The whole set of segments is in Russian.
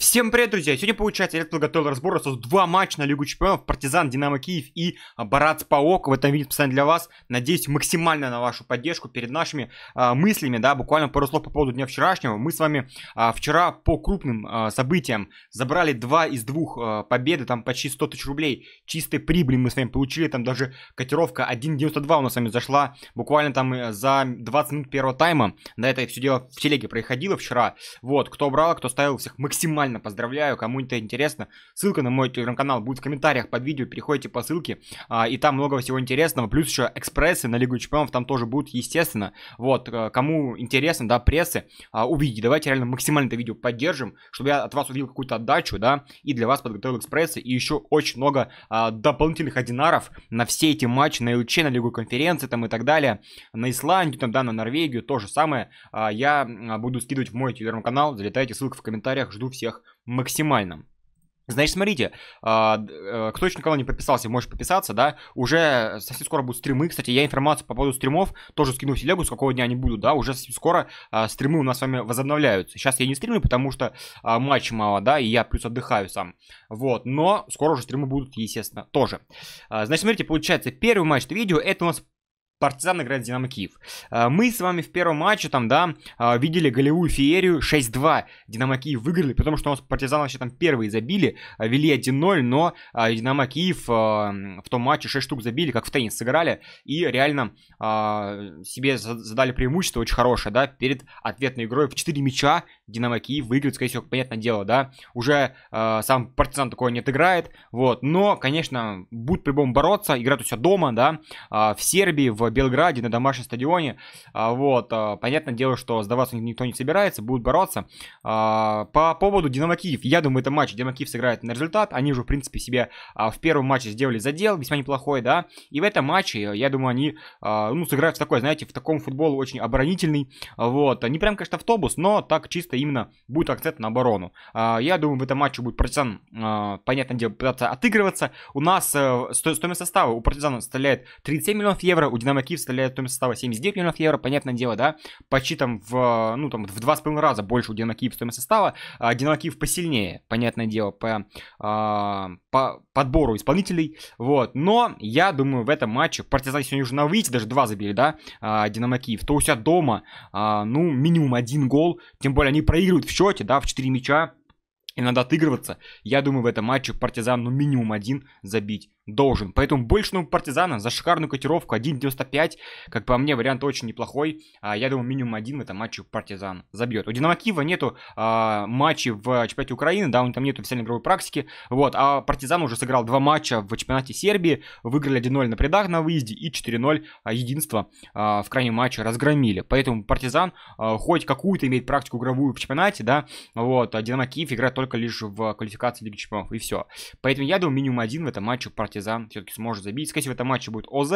Всем привет, друзья! Сегодня, получается, я подготовил разбор раз два матча на Лигу Чемпионов, Партизан, Динамо Киев и а, Барат Паок. В этом видео специально для вас. Надеюсь, максимально на вашу поддержку перед нашими а, мыслями, да, буквально пару слов по поводу дня вчерашнего. Мы с вами а, вчера по крупным а, событиям забрали два из двух а, победы, там почти 100 тысяч рублей чистой прибыли мы с вами получили, там даже котировка 1.92 у нас с вами зашла буквально там э, за 20 минут первого тайма. Да, это все дело в телеге происходило вчера. Вот, кто брал, а кто ставил, всех максимально нормально, поздравляю, кому это интересно. Ссылка на мой телеграм-канал будет в комментариях под видео, переходите по ссылке, а, и там много всего интересного. Плюс еще экспрессы на Лигу Чемпионов там тоже будут, естественно. Вот, э, кому интересно, да, прессы, а, увидите. Давайте реально максимально это видео поддержим, чтобы я от вас увидел какую-то отдачу, да, и для вас подготовил экспрессы, и еще очень много а, дополнительных одинаров на все эти матчи, на ЛЧ, на Лигу Конференции там и так далее, на Исландию, там, да, на Норвегию, то же самое. А, я буду скидывать в мой телеграм-канал, залетайте, ссылка в комментариях, жду всех их максимальном. Значит, смотрите, а, э, кто еще никого не подписался, можешь подписаться, да, уже совсем скоро будут стримы, кстати, я информацию по поводу стримов тоже скину в телегу, с какого дня они будут, да, уже совсем скоро а, стримы у нас с вами возобновляются, сейчас я не стримлю, потому что а, матч мало, да, и я плюс отдыхаю сам, вот, но скоро уже стримы будут, естественно, тоже. Значит, смотрите, получается, первый матч видео, это у нас Партизан играет Динамо Киев. Э, мы с вами в первом матче там, да, э, видели голевую феерию 6-2. Динамо Киев выиграли, потому что у нас Партизан вообще там первые забили, э, вели 1-0, но Динамо Киев в том матче 6 штук забили, как в теннис сыграли, и реально себе задали преимущество очень хорошее, да, перед ответной игрой в 4 мяча Динамо Киев выиграет, скорее всего, понятное дело, да, уже сам Партизан такое не отыграет, вот, но, конечно, будет при любому бороться, играть у себя дома, да, в Сербии, в Белграде на домашнем стадионе. А, вот, а, понятное дело, что сдаваться никто не собирается, будут бороться. А, по поводу Динамо Киев, я думаю, это матч Динамо Киев сыграет на результат. Они уже, в принципе, себе в первом матче сделали задел, весьма неплохой, да. И в этом матче, я думаю, они, ну, сыграют в такой, знаете, в таком футбол очень оборонительный. Вот, не прям, конечно, автобус, но так чисто именно будет акцент на оборону. Я думаю, в этом матче будет партизан, понятное дело, пытаться отыгрываться. У нас э, стоимость состава у партизана составляет 37 миллионов евро, у Динамо Киев вставляют стоимость состава 79 миллионов евро, понятное дело, да, почти там в, ну, там, в 2,5 раза больше у Динамо Киев стоимость состава, а Динамо Киев посильнее, понятное дело, по, а, по подбору исполнителей, вот, но я думаю, в этом матче партизан сегодня уже на выйти, даже два забили, да, а, Динамо Киев, то у себя дома, а, ну, минимум один гол, тем более они проигрывают в счете, да, в 4 мяча, и надо отыгрываться. Я думаю, в этом матче партизан, ну, минимум один забить должен. Поэтому бэшнул партизана за шикарную котировку 1.95. Как по мне, вариант очень неплохой. А, я думаю, минимум один в этом матче партизан забьет. У Динамо Киева нету а, матчей в чемпионате Украины, да, у них там нету официальной игровой практики. Вот, а партизан уже сыграл два матча в чемпионате Сербии. Выиграли 1-0 на предах на выезде и 4-0 а, единство а, в крайнем матче разгромили. Поэтому партизан а, хоть какую-то имеет практику игровую в чемпионате, да, вот, а Динамо Киев играет только лишь в квалификации Лиги Чемпионов и все. Поэтому я думаю, минимум один в этом матче партизан Сезам все-таки сможет забить. Скорее всего, в этом матче будет ОЗ.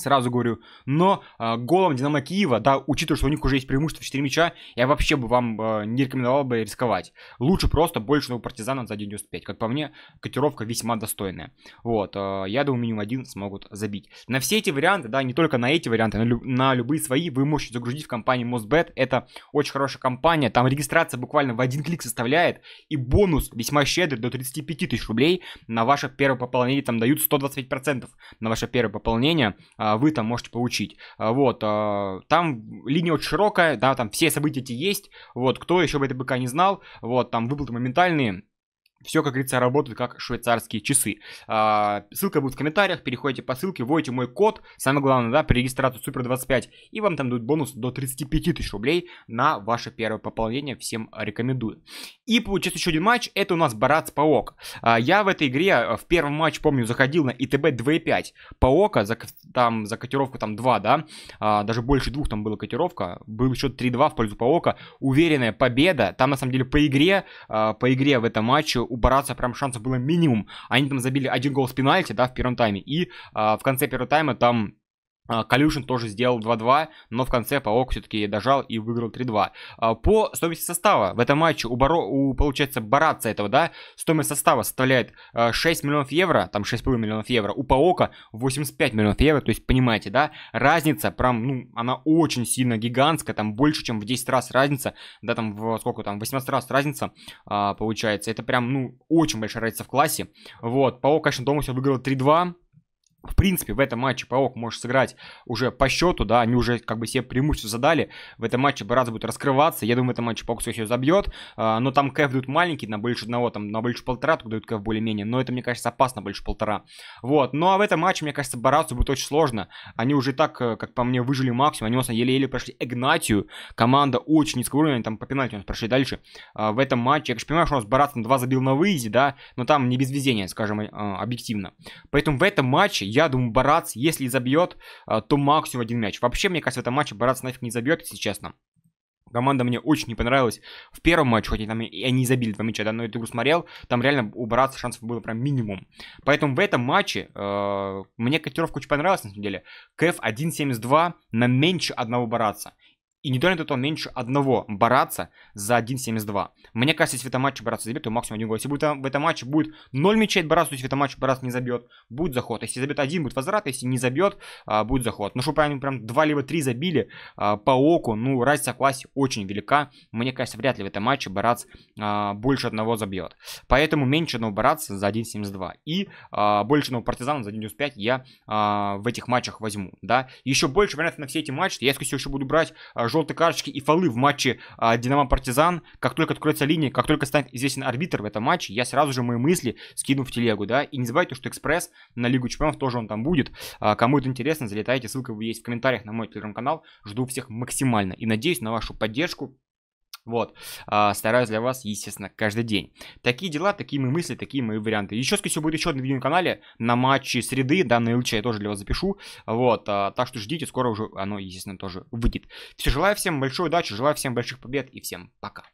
Сразу говорю, но э, а, голом Динамо Киева, да, учитывая, что у них уже есть преимущество в 4 мяча, я вообще бы вам э, не рекомендовал бы рисковать. Лучше просто больше у партизана за 95. Как по мне, котировка весьма достойная. Вот, э, я думаю, минимум один смогут забить. На все эти варианты, да, не только на эти варианты, на, лю- на любые свои, вы можете загрузить в компании Мосбет. Это очень хорошая компания, там регистрация буквально в один клик составляет, и бонус весьма щедрый, до 35 тысяч рублей на ваше первое пополнение, там дают 125% на ваше первое пополнение. Э, а, вы там можете получить. А, вот, а, там линия очень широкая, да, там все события эти есть, вот, кто еще об этой БК не знал, вот, там выплаты моментальные, все, как говорится, работает как швейцарские часы. А, ссылка будет в комментариях, переходите по ссылке, вводите мой код, самое главное, да, при регистрации Супер 25, и вам там дают бонус до 35 тысяч рублей на ваше первое пополнение, всем рекомендую. И получается еще один матч, это у нас Барац Паок. А, я в этой игре а, в первом матч, помню, заходил на ИТБ 2.5 Паока, за, там за котировку там 2, да, а, даже больше двух там была котировка, был счет 3-2 в пользу Паока, уверенная победа, там на самом деле по игре, а, по игре в этом матче у Бараца прям шансов было минимум. Они там забили один гол с пенальти, да, в первом тайме. И э, в конце первого тайма там а, Калюшин тоже сделал 2-2, но в конце Паук все-таки дожал и выиграл 3-2. А, по стоимости состава в этом матче у, Баро, у получается, Бараца этого, да, стоимость состава составляет 6 а, миллионов евро, там 6,5 миллионов евро, у Паука 85 миллионов евро, то есть, понимаете, да, разница прям, ну, она очень сильно гигантская, там больше, чем в 10 раз разница, да, там, в сколько там, 18 раз разница получается, это прям, ну, очень большая разница в классе, вот, Паук, конечно, дома все выиграл 3-2, в принципе, в этом матче Паук может сыграть уже по счету, да, они уже как бы себе преимущество задали. В этом матче Барас будет раскрываться. Я думаю, в этом матче Паук все еще забьет. А, но там кэф дают маленький, на больше одного, там на больше полтора, тут дают кэф более-менее. Но это, мне кажется, опасно больше полтора. Вот. Ну а в этом матче, мне кажется, Барасу будет очень сложно. Они уже так, э, как по мне, выжили максимум. Они у нас еле-еле прошли Игнатию. Команда очень низкого уровня, там по пенальти у нас прошли дальше. А, в этом матче, я, конечно, понимаю, что у нас Барас там два забил на выезде, да, но там не без везения, скажем, а, объективно. Поэтому в этом матче я думаю, Барац, если забьет, а, то максимум один мяч. Вообще, мне кажется, в этом матче Барац нафиг не забьет, если честно. Команда мне очень не понравилась в первом матче, хоть они там и они забили два мяча, да, но эту игру смотрел, там реально у Бараца шансов было прям минимум. Поэтому в этом матче э, мне котировка очень понравилась, на самом деле. КФ 1.72 на меньше одного Бараца и не должен он меньше одного бораться за 1.72. Мне кажется, если в этом матче бораться забьет, то максимум один гол. Если будет в этом матче будет 0 мячей бораться, то есть в этом матче бораться не забьет, будет заход. Если забьет один, будет возврат, если не забьет, а, будет заход. Ну, чтобы они прям 2 либо 3 забили а, по оку, ну, разница в классе очень велика. Мне кажется, вряд ли в этом матче Барац больше одного забьет. Поэтому меньше одного бораться за 1.72. И а, больше одного Партизана за 1.95 я в этих матчах возьму, да. Еще больше вариантов на все эти матчи, я, скорее всего, еще буду брать желтые карточки и фолы в матче а, Динамо-Партизан. Как только откроется линия, как только станет известен арбитр в этом матче, я сразу же мои мысли скину в телегу, да. И не забывайте, что Экспресс на Лигу Чемпионов тоже он там будет. А, кому это интересно, залетайте, ссылка есть в комментариях на мой телеграм-канал. Жду всех максимально и надеюсь на вашу поддержку вот. А, стараюсь для вас, естественно, каждый день. Такие дела, такие мои мысли, такие мои варианты. Еще, скорее всего, будет еще один видео на канале на матче среды. Данное лучше я тоже для вас запишу. Вот. А, так что ждите, скоро уже оно, естественно, тоже выйдет. Все, желаю всем большой удачи, желаю всем больших побед и всем пока.